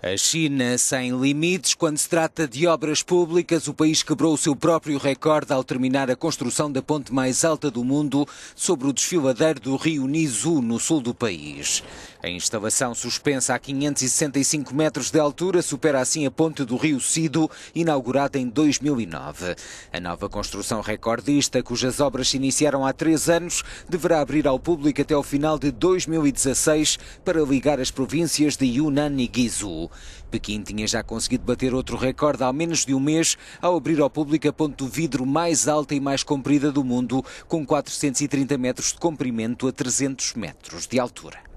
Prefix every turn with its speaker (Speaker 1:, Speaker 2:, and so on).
Speaker 1: A China sem limites. Quando se trata de obras públicas, o país quebrou o seu próprio recorde ao terminar a construção da ponte mais alta do mundo sobre o desfiladeiro do rio Nizu, no sul do país. A instalação suspensa a 565 metros de altura supera assim a ponte do rio Sido, inaugurada em 2009. A nova construção recordista, cujas obras se iniciaram há três anos, deverá abrir ao público até ao final de 2016 para ligar as províncias de Yunnan e Guizhou. Pequim tinha já conseguido bater outro recorde há menos de um mês ao abrir ao público a ponte do vidro mais alta e mais comprida do mundo, com 430 metros de comprimento a 300 metros de altura.